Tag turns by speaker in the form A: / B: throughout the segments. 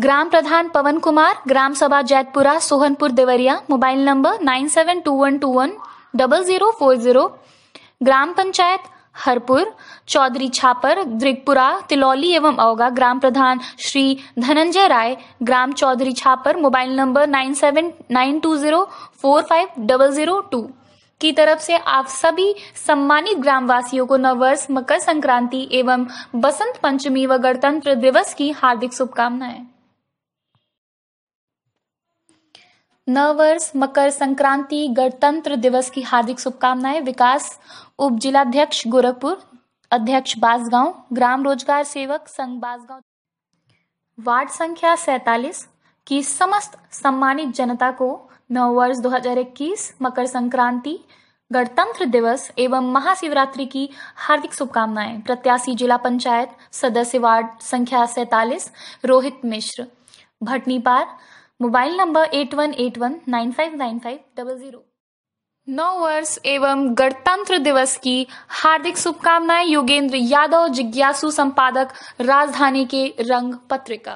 A: ग्राम प्रधान पवन कुमार ग्राम सभा Jaitpura Sohanpur Deoria mobile number nine seven two one two one double zero four zero ग्राम पंचायत हरपुर चौधरी छापर द्रिगपुरा तिलौली एवं औगा ग्राम प्रधान श्री धनंजय राय ग्राम Chaudhary Chhapar mobile number nine seven nine two zero four five double zero two की तरफ से आप सभी सम्मानित ग्रामवासियों को नववर्ष मकर संक्रांति एवं बसंत पंचमी व गणतंत्र दिवस की हार्दिक शुभकामनाएं नववर्ष मकर संक्रांति गणतंत्र दिवस की हार्दिक शुभकामनाएं विकास उप जिलाध्यक्ष गोरखपुर अध्यक्ष बासगांव ग्राम रोजगार सेवक संघ बासगांव वार्ड संख्या सैतालीस की समस्त सम्मानित जनता को नववर्ष 2021 मकर संक्रांति गणतंत्र दिवस एवं महाशिवरात्रि की हार्दिक शुभकामनाएं प्रत्याशी जिला पंचायत सदस्य वार्ड संख्या सैतालीस Rohit Mishra Bhatnipar mobile number eight one eight one nine five nine five double zero नौ वर्ष एवं गणतंत्र दिवस की हार्दिक शुभकामनाएं योगेंद्र यादव जिज्ञासु
B: संपादक राजधानी के रंग पत्रिका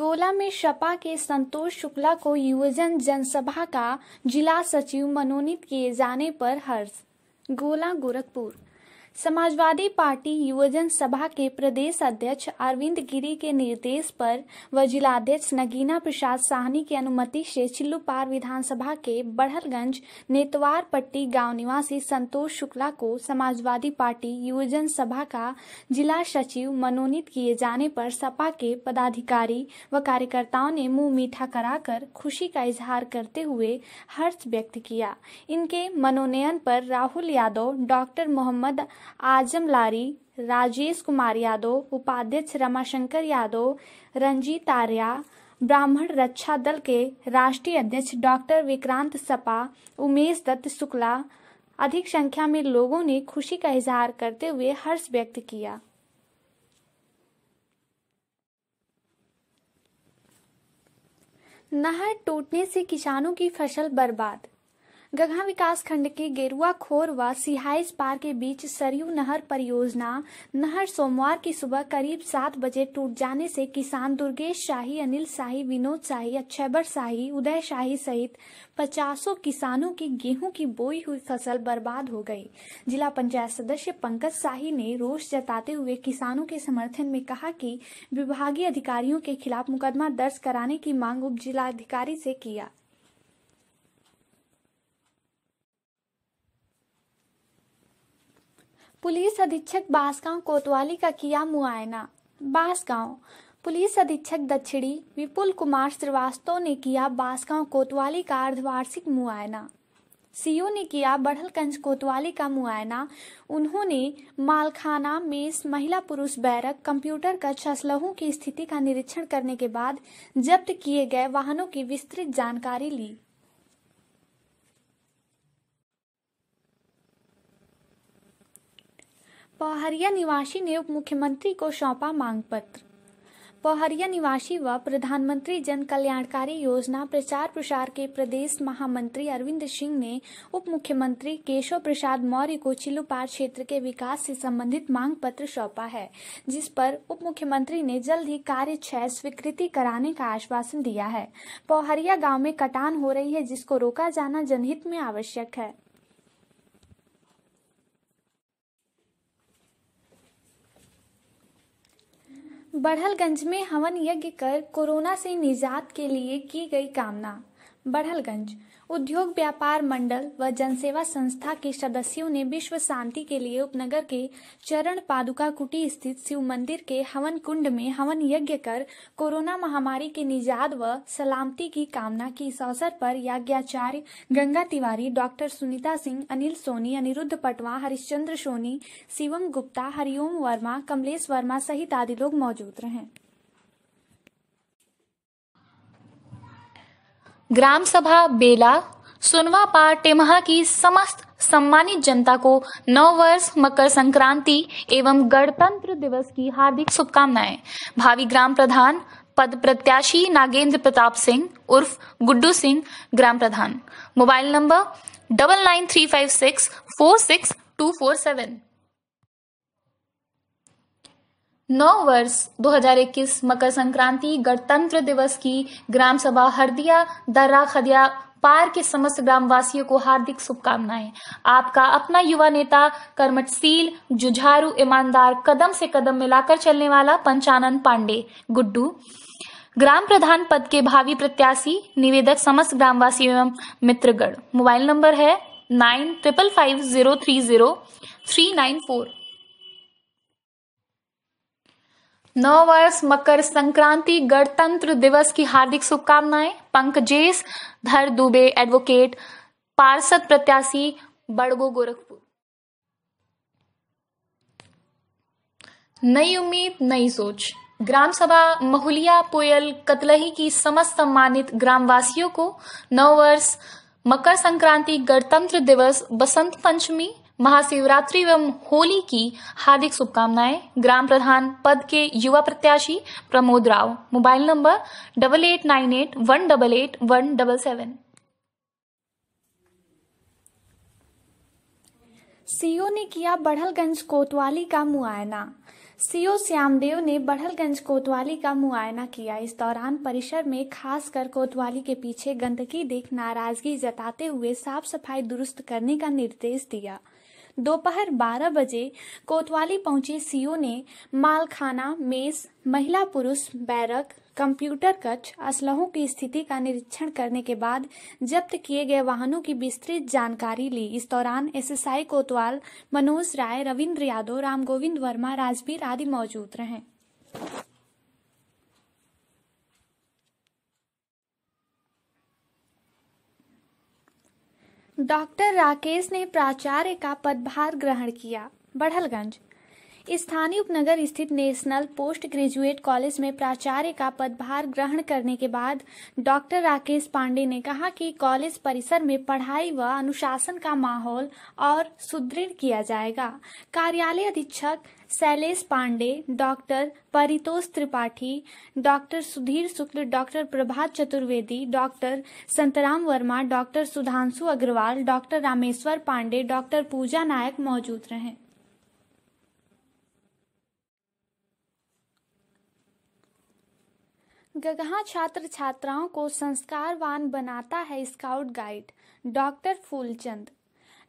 B: गोला में सपा के संतोष शुक्ला को युवजन जनसभा का जिला सचिव मनोनीत किए जाने पर हर्ष गोला गोरखपुर समाजवादी पार्टी युवजन सभा के प्रदेश अध्यक्ष अरविंद गिरी के निर्देश पर व जिलाध्यक्ष नगीना प्रसाद साहनी की अनुमति से चिल्लूपार विधानसभा के बढ़लगंज नेतवार पट्टी गांव निवासी संतोष शुक्ला को समाजवादी पार्टी युवजन सभा का जिला सचिव मनोनीत किए जाने पर सपा के पदाधिकारी व कार्यकर्ताओं ने मुंह मीठा कराकर खुशी का इजहार करते हुए हर्ष व्यक्त किया इनके मनोनयन पर राहुल यादव डॉक्टर मोहम्मद आजम लारी राजेश कुमार यादव उपाध्यक्ष रमाशंकर यादव रंजीत आर्या ब्राह्मण रक्षा दल के राष्ट्रीय अध्यक्ष डॉक्टर विक्रांत सपा उमेश दत्त शुक्ला अधिक संख्या में लोगों ने खुशी का इजहार करते हुए हर्ष व्यक्त किया नहर टूटने से किसानों की फसल बर्बाद गगहा विकास खंड के गेरुआ खोर व सिहाइस पार के बीच सरयू नहर परियोजना नहर सोमवार की सुबह करीब सात बजे टूट जाने से किसान दुर्गेश शाही अनिल शाही विनोद शाही अक्षयर शाही उदय शाही सहित पचासों किसानों की गेहूं की बोई हुई फसल बर्बाद हो गई जिला पंचायत सदस्य पंकज शाही ने रोष जताते हुए किसानों के समर्थन में कहा कि विभागीय अधिकारियों के खिलाफ मुकदमा दर्ज कराने की मांग उप जिलाधिकारी से किया पुलिस अधीक्षक बांसगांव कोतवाली का किया मुआयना बांसगांव पुलिस अधीक्षक दक्षिणी विपुल कुमार श्रीवास्तव ने किया बांसगांव कोतवाली का अर्धवार्षिक मुआयना सीओ ने किया बढ़लगंज कोतवाली का मुआयना उन्होंने मालखाना मेस महिला पुरुष बैरक कंप्यूटर का छसलहू की स्थिति का निरीक्षण करने के बाद जब्त किए गए वाहनों की विस्तृत जानकारी ली पोहरिया निवासी ने उप मुख्यमंत्री को सौंपा मांग पत्र पोहरिया निवासी व प्रधानमंत्री जन कल्याणकारी योजना प्रचार प्रसार के प्रदेश महामंत्री अरविंद सिंह ने उप मुख्यमंत्री केशव प्रसाद मौर्य को चिलुपार क्षेत्र के विकास से संबंधित मांग पत्र सौंपा है जिस पर उप मुख्यमंत्री ने जल्द ही कार्य क्षय स्वीकृति कराने का आश्वासन दिया है पोहरिया गाँव में कटान हो रही है जिसको रोका जाना जनहित में आवश्यक है बढ़लगंज में हवन यज्ञ कर कोरोना से निजात के लिए की गई कामना बढ़लगंज उद्योग व्यापार मंडल व जनसेवा संस्था के सदस्यों ने विश्व शांति के लिए उपनगर के चरण पादुका कुटी स्थित शिव मंदिर के हवन कुंड में हवन यज्ञ कर कोरोना महामारी के निजात व सलामती की कामना की इस अवसर पर याज्ञाचार्य गंगा तिवारी डॉक्टर सुनीता सिंह अनिल सोनी अनिरुद्ध पटवा हरिश्चंद्र सोनी शिवम गुप्ता हरिओम वर्मा कमलेश वर्मा सहित आदि लोग मौजूद रहे
A: ग्राम सभा बेला सुनवा पार टेमहा की समस्त सम्मानित जनता को नव वर्ष मकर संक्रांति एवं गणतंत्र दिवस की हार्दिक शुभकामनाएं भावी ग्राम प्रधान पद प्रत्याशी नागेंद्र प्रताप सिंह उर्फ गुड्डू सिंह ग्राम प्रधान mobile number double nine three five six four six two four seven नौ वर्ष 2021 मकर संक्रांति गणतंत्र दिवस की ग्राम सभा हरदिया दर्रा खदिया पार के समस्त ग्रामवासियों को हार्दिक शुभकामनाएं आपका अपना युवा नेता कर्मठशील जुझारू ईमानदार कदम से कदम मिलाकर चलने वाला पंचानंद पांडे गुड्डू ग्राम प्रधान पद के भावी प्रत्याशी निवेदक समस्त ग्रामवासी एवं मित्रगण मोबाइल नंबर है nine triple five zero three zero three nine four नौ वर्ष मकर संक्रांति गणतंत्र दिवस की हार्दिक शुभकामनाएं पंकजेश धर दुबे एडवोकेट पार्षद प्रत्याशी बड़गो गोरखपुर नई उम्मीद नई सोच ग्राम सभा महुलिया पोयल कतलही की समस्त सम्मानित ग्रामवासियों को नौ वर्ष मकर संक्रांति गणतंत्र दिवस बसंत पंचमी महाशिवरात्रि एवं होली की हार्दिक शुभकामनाएं ग्राम प्रधान पद के युवा प्रत्याशी Pramod Rao mobile number double eight nine eight one double eight one double seven
B: CO ने किया बढ़लगंज कोतवाली का मुआयना सीओ श्यामदेव ने बढ़लगंज कोतवाली का मुआयना किया इस दौरान परिसर में खासकर कोतवाली के पीछे गंदगी देख नाराजगी जताते हुए साफ सफाई दुरुस्त करने का निर्देश दिया दोपहर 12 बजे कोतवाली पहुंचे सीओ ने मालखाना मेस महिला पुरुष बैरक कंप्यूटर कक्ष असलहों की स्थिति का निरीक्षण करने के बाद जब्त किए गए वाहनों की विस्तृत जानकारी ली इस दौरान एसएसआई कोतवाल मनोज राय रविंद्र यादव राम गोविंद वर्मा राजवीर आदि मौजूद रहे डॉक्टर राकेश ने प्राचार्य का पदभार ग्रहण किया बढ़लगंज स्थानीय उपनगर स्थित नेशनल पोस्ट ग्रेजुएट कॉलेज में प्राचार्य का पदभार ग्रहण करने के बाद डॉक्टर राकेश पांडे ने कहा कि कॉलेज परिसर में पढ़ाई व अनुशासन का माहौल और सुदृढ़ किया जाएगा कार्यालय अधीक्षक Shailesh Pande doctor Paritosh Tripathi doctor Sudhir Shukla doctor Prabhat Chaturvedi doctor Santram Verma doctor Sudhanshu Agrawal doctor Rameshwar Pande doctor Pooja Nayak मौजूद रहे गगहा छात्र छात्राओं को संस्कारवान बनाता है scout guide doctor Phoolchand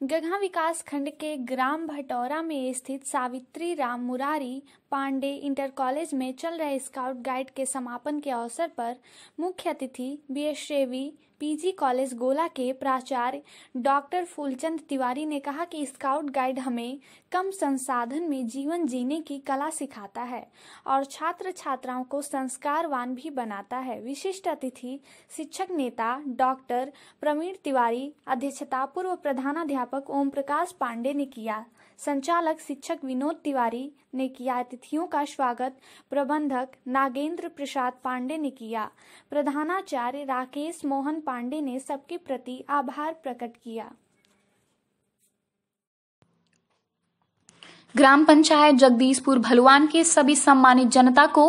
B: Gagaha विकास खंड के ग्राम भटौरा में स्थित सावित्री राम मुरारी पांडे इंटर कॉलेज में चल रहे स्काउट गाइड के समापन के अवसर पर मुख्य अतिथि B S Shrevi PG college Gola के प्राचार्य डॉक्टर फूलचंद तिवारी ने कहा कि स्काउट गाइड हमें कम संसाधन में जीवन जीने की कला सिखाता है और छात्र छात्राओं को संस्कारवान भी बनाता है विशिष्ट अतिथि शिक्षक नेता डॉक्टर प्रवीण तिवारी अध्यक्षता पूर्व प्रधानाध्यापक ओम प्रकाश पांडे ने किया संचालक शिक्षक विनोद तिवारी ने किया अतिथियों का स्वागत प्रबंधक नागेंद्र प्रसाद पांडे ने किया प्रधानाचार्य राकेश मोहन पांडे ने सबके प्रति आभार प्रकट किया
A: ग्राम पंचायत जगदीशपुर भलवान के सभी सम्मानित जनता को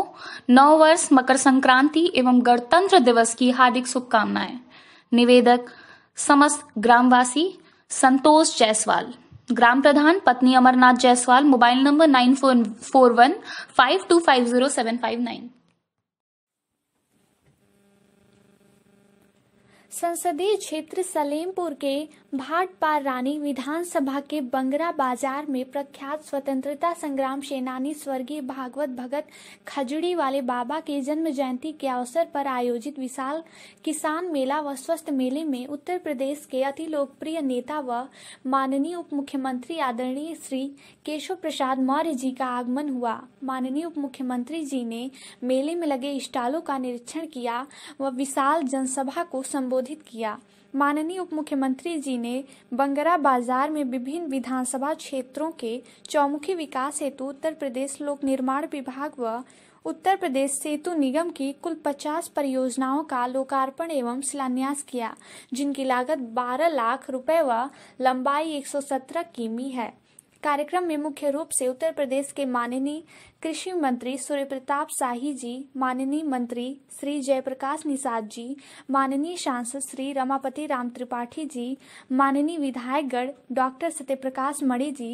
A: नौ वर्ष मकर संक्रांति एवं गणतंत्र दिवस की हार्दिक शुभकामनाएं निवेदक समस्त ग्रामवासी संतोष जायसवाल ग्राम प्रधान पत्नी Amarnath Jaiswal mobile number nine four four one five two five zero seven five nine
B: संसदीय क्षेत्र सलेमपुर के भाटपार रानी विधानसभा के बंगरा बाजार में प्रख्यात स्वतंत्रता संग्राम सेनानी स्वर्गीय भागवत भगत खजड़ी वाले बाबा के जन्म जयंती के अवसर पर आयोजित विशाल किसान मेला व स्वस्थ मेले में उत्तर प्रदेश के अति लोकप्रिय नेता व माननीय उप मुख्यमंत्री आदरणीय श्री केशव प्रसाद मौर्य जी का आगमन हुआ माननीय उप मुख्यमंत्री जी ने मेले में लगे स्टालों का निरीक्षण किया व विशाल जनसभा को संबोधित संबोधित किया माननीय उप मुख्यमंत्री जी ने बंगरा बाजार में विभिन्न विधानसभा क्षेत्रों के चौमुखी विकास हेतु उत्तर प्रदेश लोक निर्माण विभाग व उत्तर प्रदेश सेतु निगम की कुल 50 परियोजनाओं का लोकार्पण एवं शिलान्यास किया जिनकी लागत 12 लाख रुपए व लंबाई 117 किमी है कार्यक्रम में मुख्य रूप से उत्तर प्रदेश के माननीय कृषि मंत्री सूर्य प्रताप शाही जी माननीय मंत्री श्री जयप्रकाश निषाद जी माननीय सांसद श्री रमापति राम त्रिपाठी जी माननीय विधायकगढ़ डॉक्टर सत्यप्रकाश मणि जी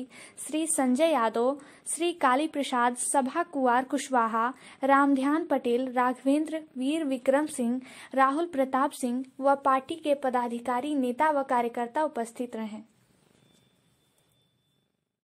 B: श्री संजय यादव श्री काली प्रसाद सभा कुमार कुशवाहा रामध्यान पटेल राघवेंद्र वीर विक्रम सिंह राहुल प्रताप सिंह व पार्टी के पदाधिकारी नेता व कार्यकर्ता उपस्थित रहे